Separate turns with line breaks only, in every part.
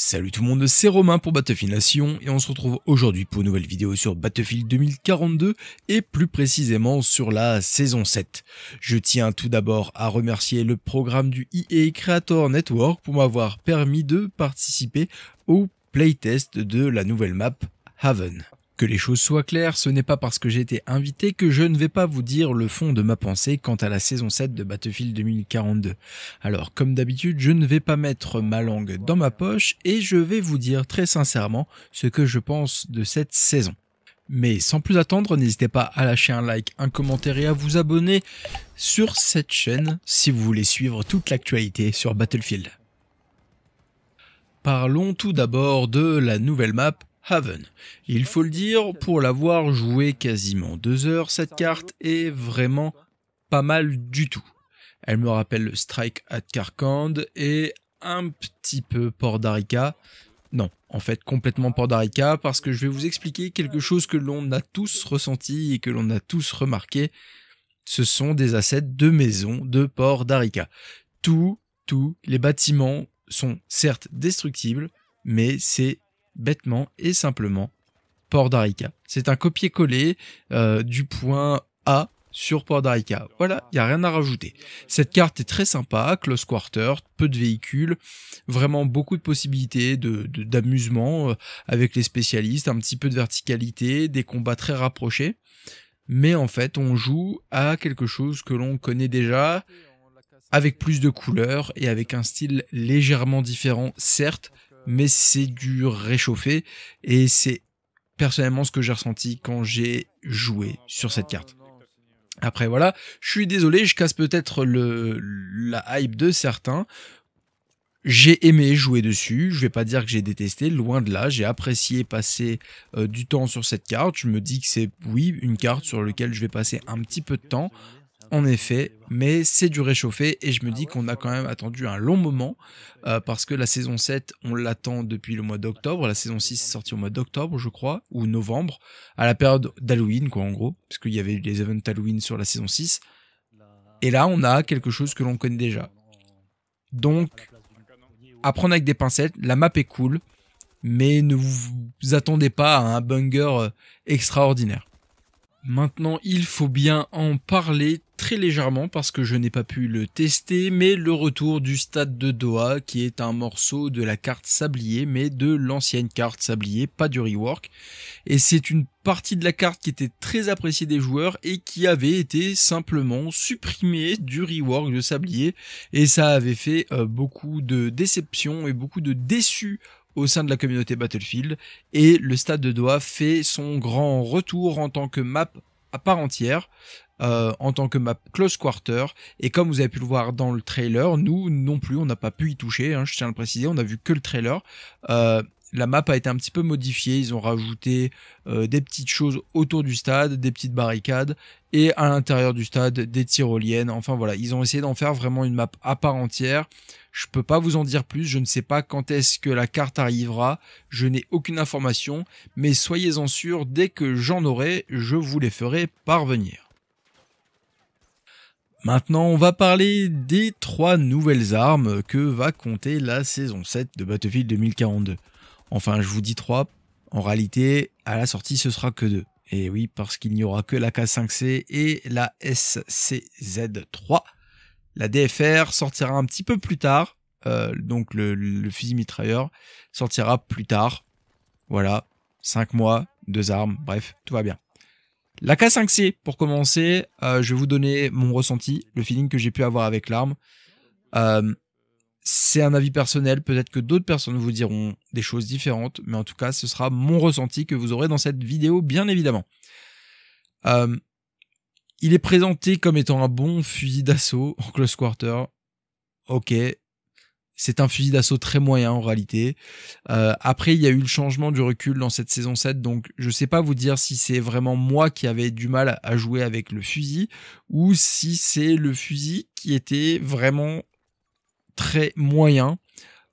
Salut tout le monde, c'est Romain pour Battlefield Nation et on se retrouve aujourd'hui pour une nouvelle vidéo sur Battlefield 2042 et plus précisément sur la saison 7. Je tiens tout d'abord à remercier le programme du EA Creator Network pour m'avoir permis de participer au playtest de la nouvelle map Haven. Que les choses soient claires, ce n'est pas parce que j'ai été invité que je ne vais pas vous dire le fond de ma pensée quant à la saison 7 de Battlefield 2042. Alors, comme d'habitude, je ne vais pas mettre ma langue dans ma poche et je vais vous dire très sincèrement ce que je pense de cette saison. Mais sans plus attendre, n'hésitez pas à lâcher un like, un commentaire et à vous abonner sur cette chaîne si vous voulez suivre toute l'actualité sur Battlefield. Parlons tout d'abord de la nouvelle map il faut le dire, pour l'avoir joué quasiment deux heures, cette carte est vraiment pas mal du tout. Elle me rappelle le Strike at Karkand et un petit peu Port d'Arica. Non, en fait complètement Port d'Arica parce que je vais vous expliquer quelque chose que l'on a tous ressenti et que l'on a tous remarqué. Ce sont des assets de maison de Port d'Arica. Tout, tous les bâtiments sont certes destructibles, mais c'est bêtement et simplement Port d'Arica. C'est un copier-coller euh, du point A sur Port d'Arica. Voilà, il n'y a rien à rajouter. Cette carte est très sympa, close quarter, peu de véhicules, vraiment beaucoup de possibilités d'amusement de, euh, avec les spécialistes, un petit peu de verticalité, des combats très rapprochés. Mais en fait, on joue à quelque chose que l'on connaît déjà, avec plus de couleurs et avec un style légèrement différent, certes, mais c'est du réchauffer et c'est personnellement ce que j'ai ressenti quand j'ai joué sur cette carte. Après voilà, je suis désolé, je casse peut-être le la hype de certains. J'ai aimé jouer dessus, je vais pas dire que j'ai détesté, loin de là, j'ai apprécié passer euh, du temps sur cette carte, je me dis que c'est oui, une carte sur laquelle je vais passer un petit peu de temps, en effet, mais c'est du réchauffé et je me ah dis qu'on a quand même attendu un long moment euh, parce que la saison 7, on l'attend depuis le mois d'octobre, la saison 6 est sortie au mois d'octobre, je crois, ou novembre, à la période d'Halloween, quoi, en gros, parce qu'il y avait eu les events Halloween sur la saison 6. Et là, on a quelque chose que l'on connaît déjà. Donc, à avec des pincettes, la map est cool, mais ne vous attendez pas à un Bunger euh, extraordinaire. Maintenant, il faut bien en parler très légèrement parce que je n'ai pas pu le tester, mais le retour du stade de Doha qui est un morceau de la carte sablier, mais de l'ancienne carte sablier, pas du rework. Et c'est une partie de la carte qui était très appréciée des joueurs et qui avait été simplement supprimée du rework de sablier et ça avait fait euh, beaucoup de déceptions et beaucoup de déçus au sein de la communauté Battlefield et le stade de Doha fait son grand retour en tant que map à part entière euh, en tant que map close quarter. Et comme vous avez pu le voir dans le trailer, nous non plus, on n'a pas pu y toucher. Hein, je tiens à le préciser, on a vu que le trailer. Euh, la map a été un petit peu modifiée, ils ont rajouté euh, des petites choses autour du stade, des petites barricades, et à l'intérieur du stade, des tyroliennes. Enfin voilà, ils ont essayé d'en faire vraiment une map à part entière. Je peux pas vous en dire plus, je ne sais pas quand est-ce que la carte arrivera, je n'ai aucune information, mais soyez-en sûr, dès que j'en aurai, je vous les ferai parvenir. Maintenant, on va parler des trois nouvelles armes que va compter la saison 7 de Battlefield 2042. Enfin, je vous dis trois, en réalité, à la sortie, ce sera que deux. Et oui, parce qu'il n'y aura que la K5C et la SCZ3. La DFR sortira un petit peu plus tard, euh, donc le, le fusil mitrailleur sortira plus tard. Voilà, 5 mois, deux armes, bref, tout va bien. La K5C, pour commencer, euh, je vais vous donner mon ressenti, le feeling que j'ai pu avoir avec l'arme. Euh, c'est un avis personnel, peut-être que d'autres personnes vous diront des choses différentes, mais en tout cas, ce sera mon ressenti que vous aurez dans cette vidéo, bien évidemment. Euh, il est présenté comme étant un bon fusil d'assaut en close quarter. Ok, c'est un fusil d'assaut très moyen en réalité. Euh, après, il y a eu le changement du recul dans cette saison 7, donc je ne sais pas vous dire si c'est vraiment moi qui avais du mal à jouer avec le fusil ou si c'est le fusil qui était vraiment très moyen.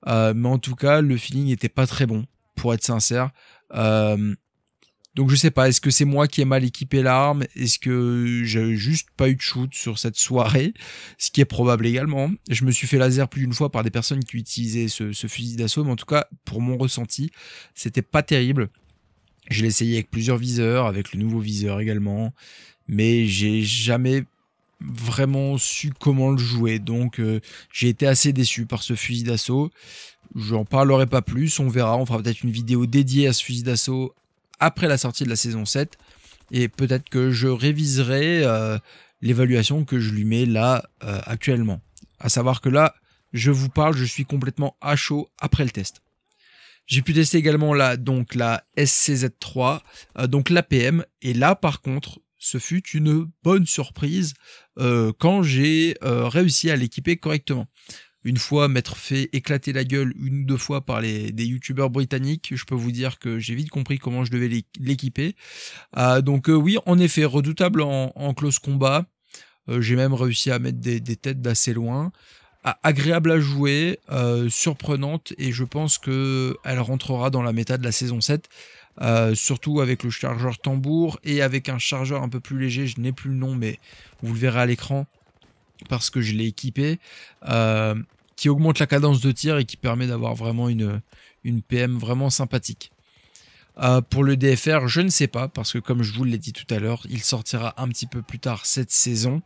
Euh, mais en tout cas, le feeling n'était pas très bon, pour être sincère. Euh, donc je sais pas, est-ce que c'est moi qui ai mal équipé l'arme Est-ce que j'ai juste pas eu de shoot sur cette soirée Ce qui est probable également. Je me suis fait laser plus d'une fois par des personnes qui utilisaient ce, fusil d'assaut, mais en tout cas, pour mon ressenti, c'était pas terrible. Je l'ai essayé avec plusieurs viseurs, avec le nouveau viseur également, mais j'ai jamais vraiment su comment le jouer. Donc euh, j'ai été assez déçu par ce fusil d'assaut. J'en parlerai pas plus, on verra, on fera peut-être une vidéo dédiée à ce fusil d'assaut après la sortie de la saison 7. Et peut-être que je réviserai euh, l'évaluation que je lui mets là euh, actuellement. À savoir que là, je vous parle, je suis complètement à chaud après le test. J'ai pu tester également là donc la SCZ3, euh, donc donc l'APM, et là par contre, ce fut une bonne surprise quand j'ai réussi à l'équiper correctement une fois m'être fait éclater la gueule une ou deux fois par les, des youtubeurs britanniques, je peux vous dire que j'ai vite compris comment je devais l'équiper. Ah, donc euh, oui, en effet, redoutable en, close combat. Euh, j'ai même réussi à mettre des, têtes d'assez loin. Ah, agréable à jouer, euh, surprenante, et je pense que elle rentrera dans la méta de la saison 7. surtout avec le chargeur tambour et avec un chargeur un peu plus léger, je n'ai plus le nom mais vous le verrez à l'écran parce que je l'ai équipé qui augmente la cadence de tir et qui permet d'avoir vraiment une, une PM vraiment sympathique. Euh, pour le DFR, je ne sais pas, parce que comme je vous l'ai dit tout à l'heure, il sortira un petit peu plus tard cette saison.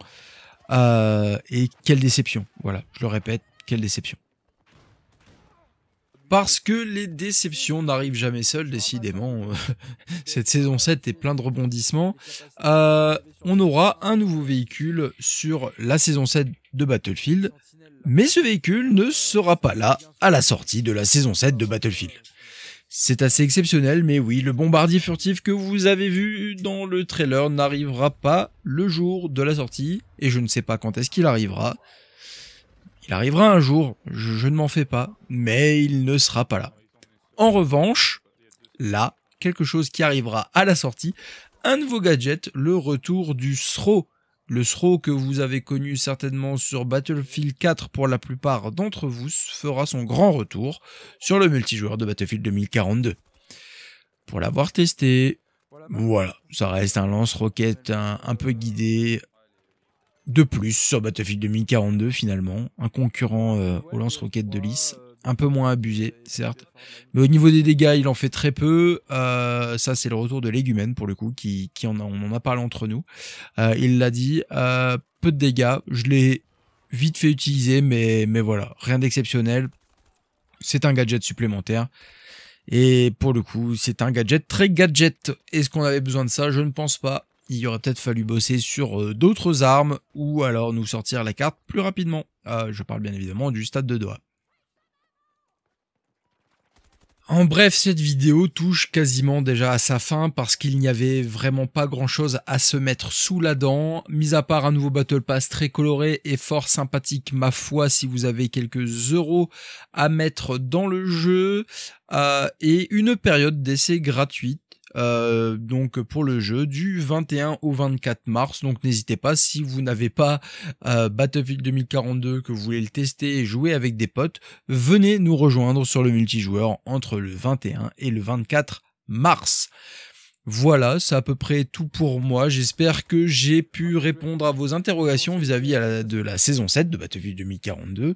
Euh, et quelle déception, voilà, je le répète, quelle déception. Parce que les déceptions n'arrivent jamais seules, décidément. Cette saison 7 est plein de rebondissements. Euh, on aura un nouveau véhicule sur la saison 7 de Battlefield, mais ce véhicule ne sera pas là à la sortie de la saison 7 de Battlefield. C'est assez exceptionnel, mais oui, le bombardier furtif que vous avez vu dans le trailer n'arrivera pas le jour de la sortie, et je ne sais pas quand est-ce qu'il arrivera. Il arrivera un jour, je, ne m'en fais pas, mais il ne sera pas là. En revanche, là, quelque chose qui arrivera à la sortie, un nouveau gadget, le retour du SRO, le SRO que vous avez connu certainement sur Battlefield 4 pour la plupart d'entre vous fera son grand retour sur le multijoueur de Battlefield 2042. Pour l'avoir testé, voilà, ça reste un lance-roquette un, peu guidé. De plus, sur Battlefield 2042 finalement, un concurrent euh, au lance-roquette de l'IS un peu moins abusé, certes. Mais au niveau des dégâts, il en fait très peu. Euh, ça, c'est le retour de Légumène, pour le coup, qui, qui en a, on en a parlé entre nous. Euh, il l'a dit, euh, peu de dégâts. Je l'ai vite fait utiliser, mais, mais voilà, rien d'exceptionnel. C'est un gadget supplémentaire. Et pour le coup, c'est un gadget très gadget. Est-ce qu'on avait besoin de ça Je ne pense pas. Il aurait peut-être fallu bosser sur d'autres armes ou alors nous sortir la carte plus rapidement. je parle bien évidemment du stade de Doha. En bref, cette vidéo touche quasiment déjà à sa fin parce qu'il n'y avait vraiment pas grand chose à se mettre sous la dent, mis à part un nouveau Battle Pass très coloré et fort sympathique, ma foi, si vous avez quelques euros à mettre dans le jeu, euh, et une période d'essai gratuite euh, donc pour le jeu du 21 au 24 mars. Donc n'hésitez pas si vous n'avez pas euh, Battlefield 2042 que vous voulez le tester et jouer avec des potes, venez nous rejoindre sur le multijoueur entre le 21 et le 24 mars. Voilà, c'est à peu près tout pour moi. J'espère que j'ai pu ah, répondre à vos interrogations vis-à-vis de la saison 7 de Battlefield 2042.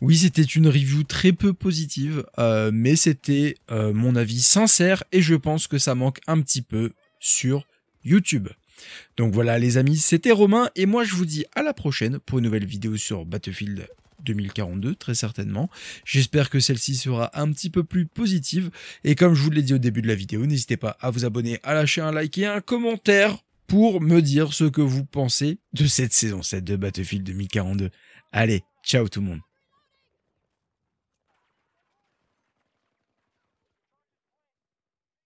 Oui, c'était une review très peu positive, euh, mais c'était euh, mon avis sincère et je pense que ça manque un petit peu sur YouTube. Donc voilà les amis, c'était Romain et moi je vous dis à la prochaine pour une nouvelle vidéo sur Battlefield 2042 très certainement. J'espère que celle-ci sera un petit peu plus positive et comme je vous l'ai dit au début de la vidéo, n'hésitez pas à vous abonner, à lâcher un like et un commentaire pour me dire ce que vous pensez de cette saison 7 de Battlefield 2042. Allez, ciao tout le monde